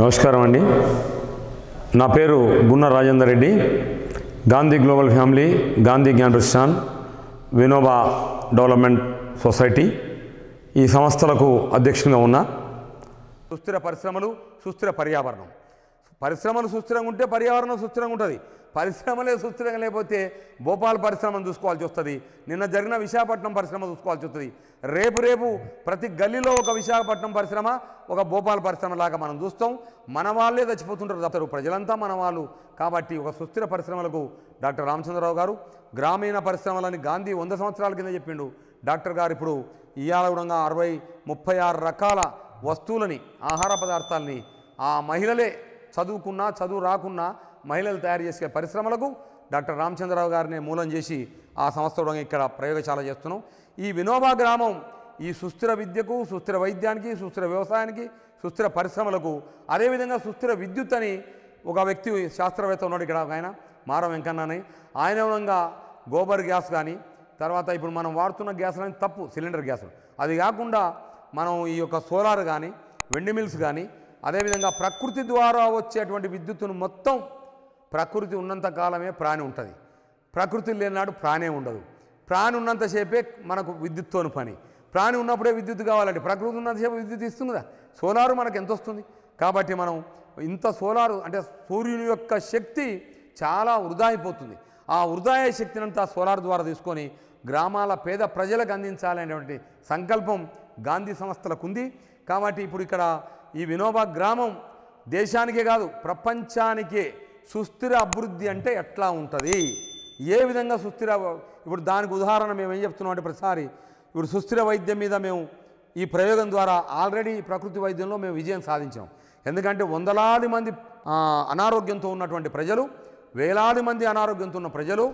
నమస్కారం అండి నా పేరు Gunna Rajender Reddy Gandhi global family Gandhi Pratishthan Vinoba development society ఈ సంస్థలకు అధ్యక్షునిగా ఉన్న సుస్థిర పరిశ్రమలు సుస్థిర పర్యావరణం పరిశ్రమలు సుస్థిరంగా ఉంటే పర్యావరణం సుస్థిరంగా ఉంటుంది పరిశ్రమలే సుస్థిరంగా లేకపోతే భోపాల్ పరిశ్రమను చూసుకోవాల్సి వస్తుంది నిన్న జరిగిన విశాఖపట్నం పరిశ్రమ చూసుకోవాల్సి వస్తుంది రేపు రేపు ప్రతి గల్లీలో ఒక విశాఖపట్నం పరిశ్రమ ఒక భోపాల్ పరిశ్రమ లాగా మనం చూస్తాం మన వాళ్ళే చచ్చిపోతుంటారు అతడు ప్రజలంతా మన వాళ్ళు కాబట్టి ఒక సుస్థిర పరిశ్రమలకు డాక్టర్ రామచంద్రరావు గారు గ్రామీణ పరిశ్రమలని గాంధీ వంద సంవత్సరాల కింద చెప్పిండు డాక్టర్ గారు ఇప్పుడు ఇవాళ కూడా అరవై ముప్పై ఆరు రకాల వస్తువులని ఆహార పదార్థాలని ఆ మహిళలే చదువుకున్నా చదువు రాకున్నా మహిళలు తయారు చేసే పరిశ్రమలకు డాక్టర్ రామచంద్రరావు గారిని మూలం చేసి ఆ సంస్థ ఇక్కడ ప్రయోగశాల చేస్తున్నాం ఈ వినోబా గ్రామం ఈ సుస్థిర విద్యకు సుస్థిర వైద్యానికి సుస్థిర వ్యవసాయానికి సుస్థిర పరిశ్రమలకు అదేవిధంగా సుస్థిర విద్యుత్ అని ఒక వ్యక్తి శాస్త్రవేత్త ఉన్నాడు ఇక్కడ ఆయన మారం వెంకన్నాని ఆయన విధంగా గోబర్ గ్యాస్ కానీ తర్వాత ఇప్పుడు మనం వాడుతున్న గ్యాస్ అనేది తప్పు సిలిండర్ గ్యాస్ అది కాకుండా మనం ఈ యొక్క సోలార్ కానీ వెండి మిల్స్ కానీ అదేవిధంగా ప్రకృతి ద్వారా వచ్చేటువంటి విద్యుత్తును మొత్తం ప్రకృతి ఉన్నంతకాలమే ప్రాణి ఉంటుంది ప్రకృతి లేనాడు ప్రాణే ఉండదు ప్రాణి ఉన్నంతసేపే మనకు విద్యుత్తోని పని ప్రాణి ఉన్నప్పుడే విద్యుత్ కావాలంటే ప్రకృతి ఉన్నంతసేపు విద్యుత్ ఇస్తుంది కదా సోలారు మనకు ఎంత వస్తుంది కాబట్టి మనం ఇంత సోలారు అంటే సూర్యుని యొక్క శక్తి చాలా వృధా అయిపోతుంది ఆ వృధాయ శక్తిని అంతా సోలార్ ద్వారా తీసుకొని గ్రామాల పేద ప్రజలకు అందించాలనేటువంటి సంకల్పం గాంధీ సంస్థలకు ఉంది కాబట్టి ఇప్పుడు ఇక్కడ ఈ వినోబ గ్రామం దేశానికే కాదు ప్రపంచానికే సుస్థిర అభివృద్ధి అంటే ఎట్లా ఉంటుంది ఏ విధంగా సుస్థిర ఇప్పుడు దానికి ఉదాహరణ మేము ఏం చెప్తున్నాం అంటే ప్రతిసారి ఇప్పుడు సుస్థిర వైద్యం మీద మేము ఈ ప్రయోగం ద్వారా ఆల్రెడీ ప్రకృతి వైద్యంలో మేము విజయం సాధించాం ఎందుకంటే వందలాది మంది అనారోగ్యంతో ఉన్నటువంటి ప్రజలు వేలాది మంది అనారోగ్యంతో ఉన్న ప్రజలు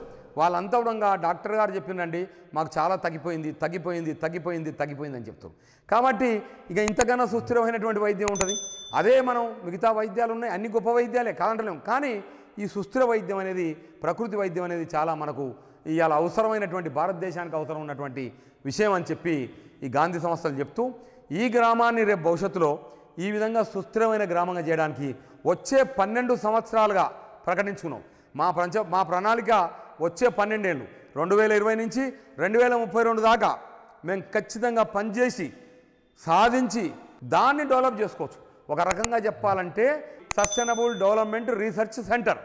వాళ్ళంతా కూడా డాక్టర్ గారు చెప్పిండండి మాకు చాలా తగ్గిపోయింది తగ్గిపోయింది తగ్గిపోయింది తగ్గిపోయింది అని చెప్తారు కాబట్టి ఇక ఇంతకన్నా సుస్థిరమైనటువంటి వైద్యం ఉంటుంది అదే మనం మిగతా వైద్యాలు ఉన్నాయి అన్ని గొప్ప వైద్యాలే కాదంటలేము కానీ ఈ సుస్థిర వైద్యం అనేది ప్రకృతి వైద్యం అనేది చాలా మనకు ఇవాళ అవసరమైనటువంటి భారతదేశానికి అవసరం ఉన్నటువంటి విషయం అని చెప్పి ఈ గాంధీ సంస్థలు చెప్తూ ఈ గ్రామాన్ని రేపు భవిష్యత్తులో ఈ విధంగా సుస్థిరమైన గ్రామంగా చేయడానికి వచ్చే పన్నెండు సంవత్సరాలుగా ప్రకటించుకున్నాం మా ప్రంచ మా ప్రణాళిక వచ్చే పన్నెండేళ్ళు రెండు వేల ఇరవై నుంచి రెండు వేల ముప్పై రెండు దాకా మేము ఖచ్చితంగా పనిచేసి సాధించి దాన్ని డెవలప్ చేసుకోవచ్చు ఒక రకంగా చెప్పాలంటే sustainable development research centre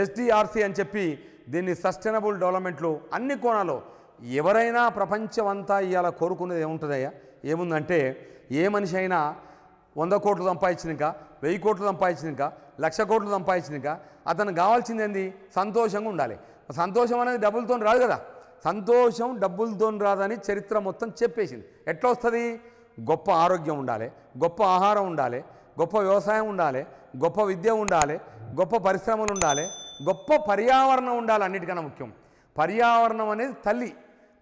SDRC అని చెప్పి దీన్ని సస్టైనబుల్ డెవలప్మెంట్లో అన్ని కోణాలు ఎవరైనా ప్రపంచం అంతా ఇవాళ కోరుకునేది ఏముంటుందయ్యా ఏముందంటే ఏ మనిషి అయినా వంద కోట్లు సంపాదించినాక వెయ్యి కోట్లు సంపాదించినాక లక్ష కోట్లు సంపాదించినాక అతను కావాల్సింది ఏంది సంతోషంగా ఉండాలి సంతోషం అనేది డబ్బులతో రాదు కదా సంతోషం డబ్బులతో రాదని చరిత్ర మొత్తం చెప్పేసింది ఎట్లా వస్తుంది గొప్ప ఆరోగ్యం ఉండాలి గొప్ప ఆహారం ఉండాలి గొప్ప వ్యవసాయం ఉండాలి గొప్ప విద్య ఉండాలి గొప్ప పరిశ్రమలు ఉండాలి గొప్ప పర్యావరణం ఉండాలి అన్నిటికన్నా ముఖ్యం పర్యావరణం అనేది తల్లి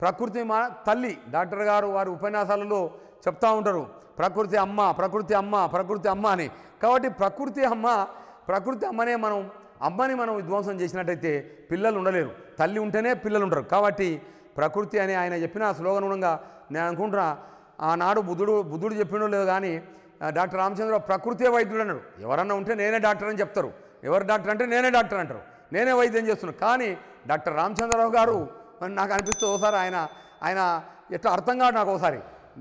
ప్రకృతి మా తల్లి డాక్టర్ గారు వారి ఉపన్యాసాలలో చెప్తూ ఉంటారు ప్రకృతి అమ్మ ప్రకృతి అమ్మ ప్రకృతి అమ్మ అని కాబట్టి ప్రకృతి అమ్మ ప్రకృతి అమ్మనే మనం అమ్మని మనం విధ్వంసం చేసినట్టయితే పిల్లలు ఉండలేరు తల్లి ఉంటేనే పిల్లలు ఉంటారు కాబట్టి ప్రకృతి అని ఆయన చెప్పిన శ్లోగనుగుణంగా నేను అనుకుంటున్నా ఆనాడు బుద్ధుడు బుద్ధుడు చెప్పినో లేదు కానీ డాక్టర్ రామచంద్రరావు ప్రకృతే వైద్యుడు అన్నాడు ఎవరన్నా ఉంటే నేనే డాక్టర్ అని చెప్తారు ఎవరు డాక్టర్ అంటే నేనే డాక్టర్ అంటారు నేనే వైద్యం చేస్తున్నాను కానీ డాక్టర్ రామచంద్రరావు గారు నాకు అనిపిస్తుంది ఒకసారి ఆయన ఆయన ఎట్లా అర్థం కాదు నాకు ఒకసారి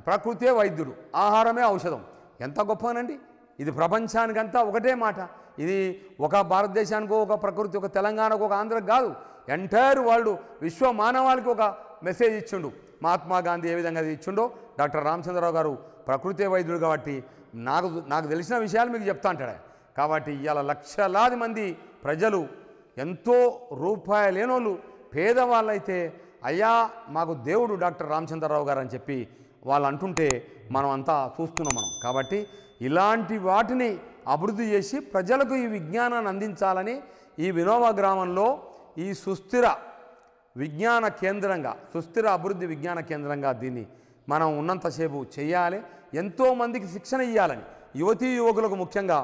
ప్రకృతే వైద్యుడు ఆహారమే ఔషధం ఎంత గొప్పనండి ఇది ప్రపంచానికంతా ఒకటే మాట ఇది ఒక భారతదేశానికో ఒక ప్రకృతి ఒక తెలంగాణకు ఒక ఆంధ్రకు కాదు ఎంటైర్ వరల్డ్ విశ్వ మానవాళికి ఒక మెసేజ్ ఇచ్చిండు మహాత్మా గాంధీ ఏ విధంగా ఇచ్చిండో డాక్టర్ రామచంద్రరావు గారు ప్రకృతి వైద్యుడు కాబట్టి నాకు నాకు తెలిసిన విషయాలు మీకు చెప్తా అంటాడే కాబట్టి ఇవాళ లక్షలాది మంది ప్రజలు ఎంతో రూపాయి లేనోళ్ళు పేదవాళ్ళైతే అయ్యా మాకు దేవుడు డాక్టర్ రామచంద్రరావు గారు అని చెప్పి వాళ్ళు అంటుంటే మనం అంతా చూస్తున్నాం మనం కాబట్టి ఇలాంటి వాటిని అభివృద్ధి చేసి ప్రజలకు ఈ విజ్ఞానాన్ని అందించాలని ఈ వినోబ గ్రామంలో ఈ సుస్థిర విజ్ఞాన కేంద్రంగా సుస్థిర అభివృద్ధి విజ్ఞాన కేంద్రంగా దీన్ని మనం ఉన్నంతసేపు చేయాలి ఎంతోమందికి శిక్షణ ఇవ్వాలని యువతీ యువకులకు ముఖ్యంగా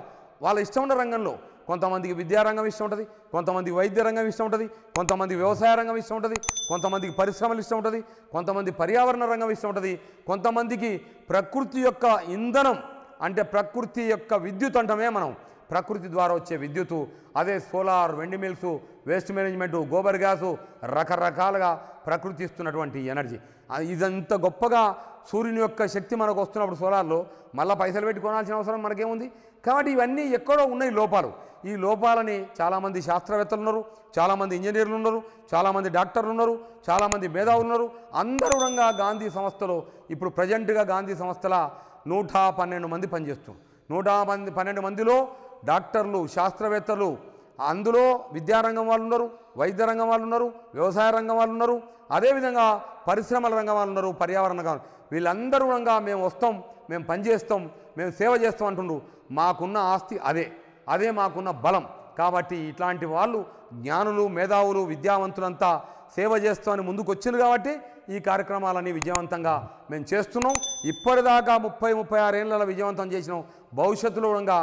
వాళ్ళ ఇష్టం ఉన్న రంగంలో కొంతమందికి విద్యారంగం ఇష్టం ఉంటుంది కొంతమందికి వైద్య రంగం ఇష్టం ఉంటుంది కొంతమంది వ్యవసాయ రంగం ఇష్టం ఉంటుంది కొంతమందికి పరిశ్రమలు ఇష్టం ఉంటుంది కొంతమంది పర్యావరణ రంగం ఇష్టం ఉంటుంది కొంతమందికి ప్రకృతి యొక్క ఇంధనం అంటే ప్రకృతి యొక్క విద్యుత్ అంటమే మనం ప్రకృతి ద్వారా వచ్చే విద్యుత్ అదే solar wind mills waste management gobar gas రకరకాలుగా ప్రకృతి ఇస్తున్నటువంటి ఎనర్జీ ఇదంత గొప్పగా సూర్యుని యొక్క శక్తి మనకు వస్తున్నప్పుడు సోలార్లో మళ్ళీ పైసలు పెట్టి కొనాల్సిన అవసరం మనకేముంది కాబట్టి ఇవన్నీ ఎక్కడో ఉన్నాయి లోపాలు ఈ లోపాలని చాలామంది శాస్త్రవేత్తలు ఉన్నారు చాలామంది ఇంజనీర్లు ఉన్నారు చాలామంది డాక్టర్లు ఉన్నారు చాలామంది మేధావులు ఉన్నారు అందరూ గాంధీ సంస్థలో ఇప్పుడు ప్రజెంట్గా గాంధీ సంస్థల నూట పన్నెండు మంది పనిచేస్తున్నారు నూట మంది పన్నెండు మందిలో డాక్టర్లు శాస్త్రవేత్తలు అందులో విద్యారంగం వాళ్ళు ఉన్నారు వైద్య రంగం వాళ్ళు ఉన్నారు వ్యవసాయ రంగం వాళ్ళు ఉన్నారు అదేవిధంగా పరిశ్రమల రంగం వాళ్ళు ఉన్నారు పర్యావరణ రంగం వీళ్ళందరూ రంగా మేము వస్తాం మేము పనిచేస్తాం మేము సేవ చేస్తాం అంటుండ్రు మాకున్న ఆస్తి అదే అదే మాకున్న బలం కాబట్టి ఇట్లాంటి వాళ్ళు జ్ఞానులు మేధావులు విద్యావంతులంతా సేవ చేస్తూ అని ముందుకొచ్చింది కాబట్టి ఈ కార్యక్రమాలన్నీ విజయవంతంగా మేము చేస్తున్నాం ఇప్పటిదాకా ముప్పై ముప్పై ఆరేళ్లలో విజయవంతం చేసినాం భవిష్యత్తులో కూడా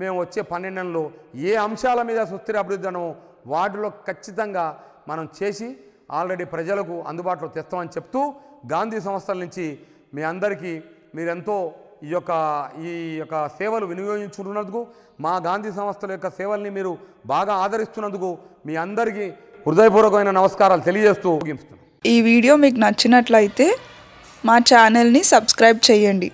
మేము వచ్చే పన్నెండెంలో ఏ అంశాల మీద సుస్థిర అభివృద్ధి అనో వాటిలో ఖచ్చితంగా మనం చేసి ఆల్రెడీ ప్రజలకు అందుబాటులో తెస్తామని చెప్తూ గాంధీ సంస్థల నుంచి మీ అందరికీ మీరెంతో ఈ యొక్క ఈ యొక్క సేవలు వినియోగించుకున్నందుకు మా గాంధీ సంస్థల యొక్క సేవల్ని మీరు బాగా ఆదరిస్తున్నందుకు మీ అందరికీ హృదయపూర్వకమైన నమస్కారాలు తెలియజేస్తూ ముగిస్తున్నాను ఈ వీడియో మీకు నచ్చినట్లయితే మా ఛానల్ని సబ్స్క్రైబ్ చేయండి